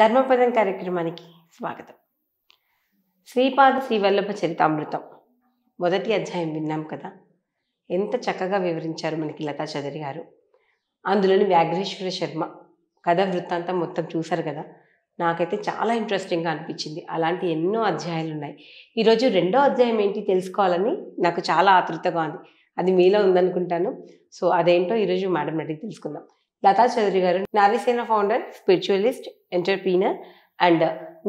ధర్మపదం కార్యక్రమానికి స్వాగతం శ్రీపాద శ్రీవల్లభ చరితామృతం మొదటి అధ్యాయం విన్నాం కదా ఎంత చక్కగా వివరించారు మనకి లతా చౌదరి గారు అందులోని వ్యాఘ్రేశ్వర శర్మ కథ వృత్తాంతం మొత్తం చూశారు కదా నాకైతే చాలా ఇంట్రెస్టింగ్గా అనిపించింది అలాంటి ఎన్నో అధ్యాయాలు ఉన్నాయి ఈరోజు రెండో అధ్యాయం ఏంటి తెలుసుకోవాలని నాకు చాలా ఆతృతగా ఉంది అది మీలో ఉందనుకుంటాను సో అదేంటో ఈరోజు మేడం అడిగి తెలుసుకుందాం లతా చౌదరి గారు Narisena founder spiritualist entrepreneur and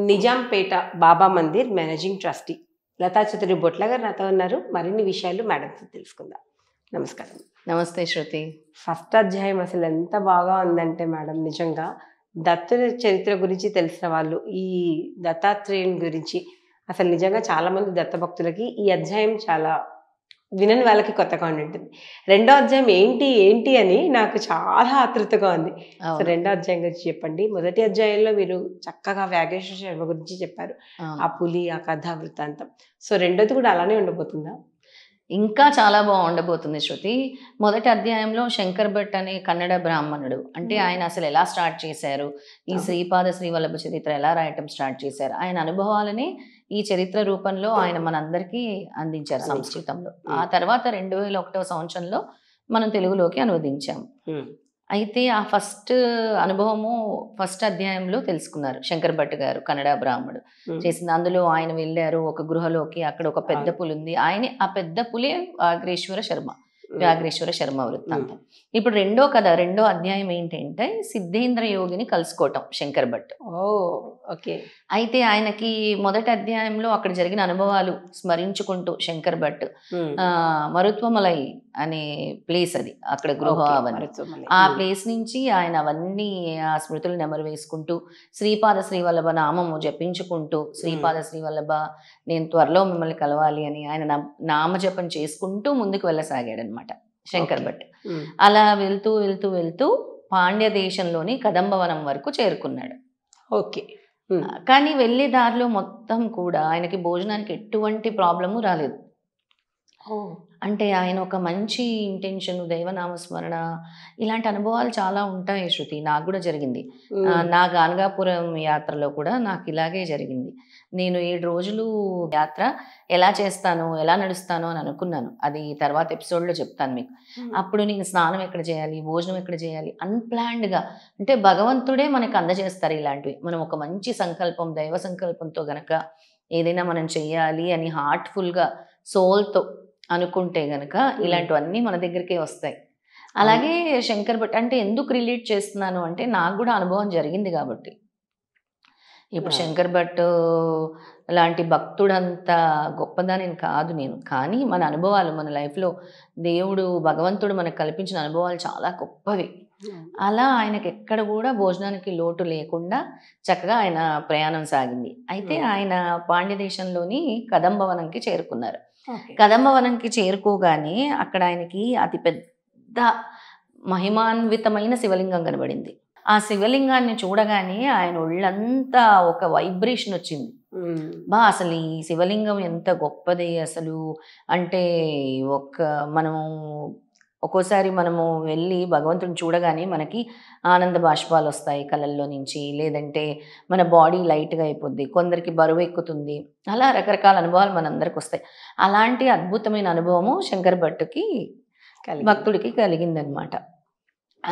Nizampet Baba Mandir managing trustee Latha Chowdary Botla గారు నాతో ఉన్నారు మరిన్ని విషయాలు మేడంతో తెలుసుకుందాం నమస్కారం నమస్తే శృతి ఫస్ట్ అధ్యాయం అసలు ఎంత బాగా ఉందంటే మేడం నిజంగా దత్తుల చరిత్ర గురించి తెలిసిన వాళ్ళు ఈ దత్తాత్రేయుని గురించి అసలు నిజంగా చాలామంది దత్తభక్తులకి ఈ అధ్యాయం చాలా వినని వాళ్ళకి కొత్తగా ఉంటుంది రెండో అధ్యాయం ఏంటి ఏంటి అని నాకు చాలా ఆతృతగా ఉంది సో రెండో అధ్యాయం గురించి చెప్పండి మొదటి అధ్యాయంలో మీరు చక్కగా వ్యాగేశ్వర శర్మ గురించి చెప్పారు ఆ పులి ఆ కథ వృత్తాంతం సో రెండోది కూడా అలానే ఉండబోతుందా ఇంకా చాలా బాగుండబోతుంది శృతి మొదటి అధ్యాయంలో శంకర్ భట్ అనే కన్నడ బ్రాహ్మణుడు అంటే ఆయన అసలు ఎలా స్టార్ట్ చేశారు ఈ శ్రీపాద శ్రీవల్లభ చరిత్ర ఎలా రాయటం స్టార్ట్ చేశారు ఆయన అనుభవాలని ఈ చరిత్ర రూపంలో ఆయన మనందరికీ అందించారు సంస్కృతంలో ఆ తర్వాత రెండు వేల ఒకటో సంవత్సరంలో మనం తెలుగులోకి అనువదించాం అయితే ఆ ఫస్ట్ అనుభవము ఫస్ట్ అధ్యాయంలో తెలుసుకున్నారు శంకర్ భట్ గారు కన్నడ బ్రాహ్మడు చేసింది అందులో ఆయన వెళ్ళారు ఒక గృహలోకి అక్కడ ఒక పెద్ద పులి ఉంది ఆయన ఆ పెద్ద పులే వాగ్రేశ్వర శర్మ వ్యాఘ్రేశ్వర శర్మ వృత్తాంతం ఇప్పుడు రెండో కథ రెండో అధ్యాయం ఏంటంటే సిద్ధేంద్ర యోగిని కలుసుకోవటం శంకర్ భట్ ఓ ఓకే అయితే ఆయనకి మొదటి అధ్యాయంలో అక్కడ జరిగిన అనుభవాలు స్మరించుకుంటూ శంకర్ భట్ మరుత్వమలై అనే ప్లేస్ అది అక్కడ గృహ ఆ ప్లేస్ నుంచి ఆయన అవన్నీ ఆ స్మృతులు నెమరు వేసుకుంటూ శ్రీపాద శ్రీవల్లభ నామము జపించుకుంటూ శ్రీపాద శ్రీవల్లభ నేను త్వరలో మిమ్మల్ని కలవాలి అని ఆయన నామజపం చేసుకుంటూ ముందుకు అనమాట శంకర్ భట్ అలా వెళ్తూ వెళ్తూ వెళ్తూ పాండ్య దేశంలోని కదంబవనం వరకు చేరుకున్నాడు ఓకే కానీ వెళ్ళే దారిలో మొత్తం కూడా ఆయనకి భోజనానికి ఎటువంటి ప్రాబ్లము రాలేదు అంటే ఆయన ఒక మంచి ఇంటెన్షన్ దైవనామస్మరణ ఇలాంటి అనుభవాలు చాలా ఉంటాయి శృతి నాకు కూడా జరిగింది నా గానగాపురం యాత్రలో కూడా నాకు ఇలాగే జరిగింది నేను ఏడు రోజులు యాత్ర ఎలా చేస్తాను ఎలా నడుస్తాను అని అనుకున్నాను అది తర్వాత ఎపిసోడ్లో చెప్తాను మీకు అప్పుడు నేను స్నానం ఎక్కడ చేయాలి భోజనం ఎక్కడ చేయాలి అన్ప్లాన్డ్గా అంటే భగవంతుడే మనకు అందజేస్తారు ఇలాంటివి మనం ఒక మంచి సంకల్పం దైవ సంకల్పంతో గనక ఏదైనా మనం చేయాలి అని హార్ట్ఫుల్గా సోల్తో అనుకుంటే గనక ఇలాంటివన్నీ మన దగ్గరికే వస్తాయి అలాగే శంకర్ భట్ అంటే ఎందుకు రిలేట్ చేస్తున్నాను అంటే నాకు కూడా అనుభవం జరిగింది కాబట్టి ఇప్పుడు శంకర్ భట్ లాంటి భక్తుడంత గొప్పదాని కాదు నేను కానీ మన అనుభవాలు మన లైఫ్లో దేవుడు భగవంతుడు మనకు కల్పించిన అనుభవాలు చాలా గొప్పవి అలా ఆయనకి ఎక్కడ కూడా భోజనానికి లోటు లేకుండా చక్కగా ఆయన ప్రయాణం సాగింది అయితే ఆయన పాండ్య దేశంలోని కదంబవనంకి చేరుకున్నారు కదంబవనంకి చేరుకోగానే అక్కడ ఆయనకి అతి పెద్ద మహిమాన్వితమైన శివలింగం కనబడింది ఆ శివలింగాన్ని చూడగానే ఆయన ఒళ్ళంతా ఒక వైబ్రేషన్ వచ్చింది బా అసలు ఈ శివలింగం ఎంత గొప్పది అసలు అంటే ఒక మనం ఒక్కోసారి మనము వెళ్ళి భగవంతుని చూడగానే మనకి ఆనంద బాష్పాలు వస్తాయి కళల్లో నుంచి లేదంటే మన బాడీ లైట్గా అయిపోద్ది కొందరికి బరువు ఎక్కుతుంది అలా రకరకాల అనుభవాలు మనందరికి వస్తాయి అలాంటి అద్భుతమైన అనుభవము శంకర్ భట్టుకి భక్తుడికి కలిగిందనమాట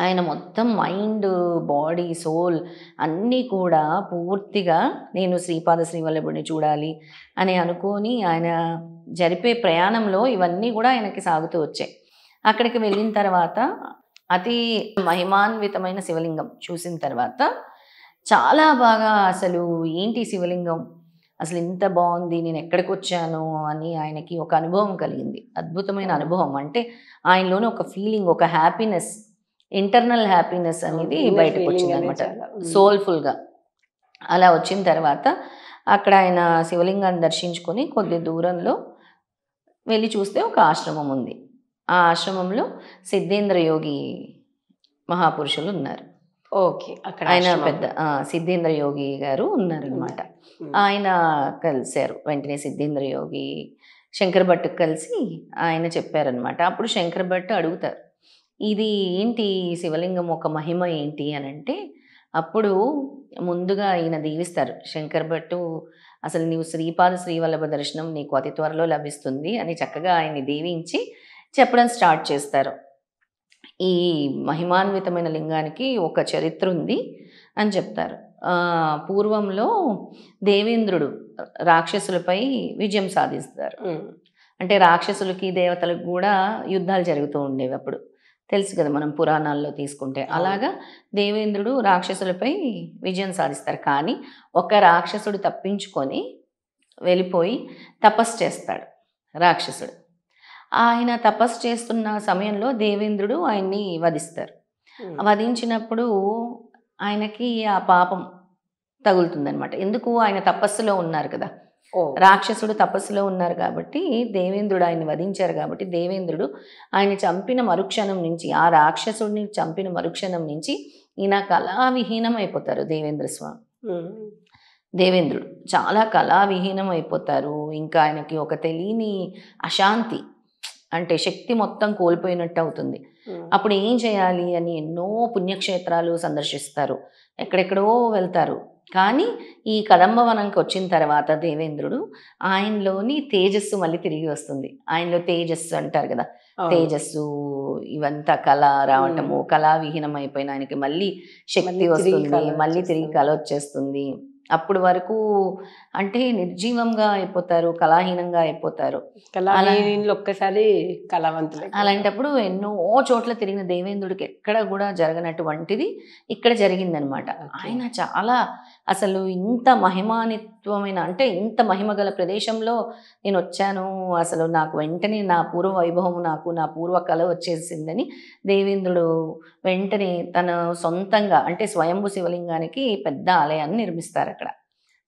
ఆయన మొత్తం మైండ్ బాడీ సోల్ అన్నీ కూడా పూర్తిగా నేను శ్రీపాద శ్రీవల్లభుడిని చూడాలి అని అనుకొని ఆయన జరిపే ప్రయాణంలో ఇవన్నీ కూడా ఆయనకి సాగుతూ వచ్చాయి అక్కడికి వెళ్ళిన తర్వాత అతి మహిమాన్వితమైన శివలింగం చూసిన తర్వాత చాలా బాగా అసలు ఏంటి శివలింగం అసలు ఇంత బాగుంది నేను ఎక్కడికి వచ్చాను అని ఆయనకి ఒక అనుభవం కలిగింది అద్భుతమైన అనుభవం అంటే ఆయనలోని ఒక ఫీలింగ్ ఒక హ్యాపీనెస్ ఇంటర్నల్ హ్యాపీనెస్ అనేది బయటకు వచ్చింది అనమాట సోల్ఫుల్గా అలా వచ్చిన తర్వాత అక్కడ ఆయన శివలింగాన్ని దర్శించుకొని కొద్ది దూరంలో వెళ్ళి చూస్తే ఒక ఆశ్రమం ఉంది ఆ ఆశ్రమంలో సిద్ధేంద్ర యోగి మహాపురుషులు ఉన్నారు ఓకే అక్కడ ఆయన పెద్ద సిద్ధేంద్ర యోగి గారు ఉన్నారు అనమాట ఆయన కలిశారు వెంటనే సిద్ధేంద్ర యోగి శంకర్ భట్టు కలిసి ఆయన చెప్పారనమాట అప్పుడు శంకర్ భట్టు అడుగుతారు ఇది ఏంటి శివలింగం ఒక మహిమ ఏంటి అని అంటే అప్పుడు ముందుగా ఈయన దీవిస్తారు శంకర్ భట్టు అసలు నీవు శ్రీపాద శ్రీవల్లభ దర్శనం నీకు అతి త్వరలో లభిస్తుంది అని చక్కగా ఆయన్ని దీవించి చెప్పడం స్టార్ట్ చేస్తారు ఈ మహిమాన్వితమైన లింగానికి ఒక చరిత్ర ఉంది అని చెప్తారు పూర్వంలో దేవేంద్రుడు రాక్షసులపై విజయం సాధిస్తారు అంటే రాక్షసులకి దేవతలకు కూడా యుద్ధాలు జరుగుతూ ఉండేవి అప్పుడు తెలుసు కదా మనం పురాణాల్లో తీసుకుంటే అలాగా దేవేంద్రుడు రాక్షసులపై విజయం సాధిస్తారు కానీ ఒక రాక్షసుడు తప్పించుకొని వెళ్ళిపోయి తపస్సు చేస్తాడు రాక్షసుడు ఆయన తపస్సు చేస్తున్న సమయంలో దేవేంద్రుడు ఆయన్ని వధిస్తారు వధించినప్పుడు ఆయనకి ఆ పాపం తగులుతుందనమాట ఎందుకు ఆయన తపస్సులో ఉన్నారు కదా రాక్షసుడు తపస్సులో ఉన్నారు కాబట్టి దేవేంద్రుడు ఆయన్ని వధించారు కాబట్టి దేవేంద్రుడు ఆయన చంపిన మరుక్షణం నుంచి ఆ రాక్షసుడిని చంపిన మరుక్షణం నుంచి ఈయన కళావిహీనం అయిపోతారు దేవేంద్ర స్వామి దేవేంద్రుడు చాలా కళావిహీనం అయిపోతారు ఇంకా ఆయనకి ఒక తెలియని అశాంతి అంటే శక్తి మొత్తం కోల్పోయినట్టు అవుతుంది అప్పుడు ఏం చేయాలి అని ఎన్నో పుణ్యక్షేత్రాలు సందర్శిస్తారు ఎక్కడెక్కడో వెళ్తారు కానీ ఈ కదంబవనంకి వచ్చిన తర్వాత దేవేంద్రుడు ఆయనలోని తేజస్సు మళ్ళీ తిరిగి వస్తుంది ఆయనలో తేజస్సు అంటారు కదా తేజస్సు ఇవంతా కళ రావటము కళా విహీనం అయిపోయిన ఆయనకి మళ్ళీ శక్తి వస్తుంది మళ్ళీ తిరిగి కళ వచ్చేస్తుంది అప్పుడు వరకు అంటే నిర్జీవంగా అయిపోతారు కళాహీనంగా అయిపోతారు ఒక్కసారి కళావంతులు అలాంటప్పుడు ఎన్నో చోట్ల తిరిగిన దేవేంద్రుడికి ఎక్కడ కూడా జరగనటువంటిది ఇక్కడ జరిగిందనమాట ఆయన చాలా అసలు ఇంత మహిమానిత్వమైన అంటే ఇంత మహిమ గల ప్రదేశంలో నేను వచ్చాను అసలు నాకు వెంటనే నా పూర్వ వైభవం నాకు నా పూర్వ కళ వచ్చేసిందని దేవేంద్రుడు వెంటనే తన సొంతంగా అంటే స్వయంభు శివలింగానికి పెద్ద ఆలయాన్ని నిర్మిస్తారు అక్కడ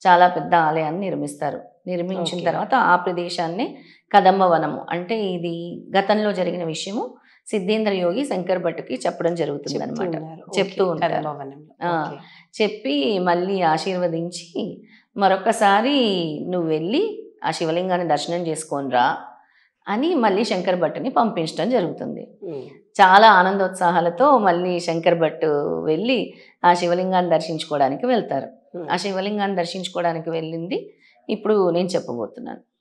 చాలా పెద్ద ఆలయాన్ని నిర్మిస్తారు నిర్మించిన తర్వాత ఆ ప్రదేశాన్ని కదంబవనము అంటే ఇది గతంలో జరిగిన విషయము సిద్ధేంద్ర యోగి శంకర్ భట్కి చెప్పడం జరుగుతుంది అనమాట చెప్తూ ఉంటారు చెప్పి మళ్ళీ ఆశీర్వదించి మరొకసారి నువ్వు వెళ్ళి ఆ శివలింగాన్ని దర్శనం చేసుకోనిరా అని మళ్ళీ శంకర్ భట్టుని పంపించడం జరుగుతుంది చాలా ఆనందోత్సాహాలతో మళ్ళీ శంకర్ భట్టు వెళ్ళి ఆ శివలింగాన్ని దర్శించుకోవడానికి వెళ్తారు ఆ శివలింగాన్ని దర్శించుకోవడానికి వెళ్ళింది ఇప్పుడు నేను చెప్పబోతున్నాను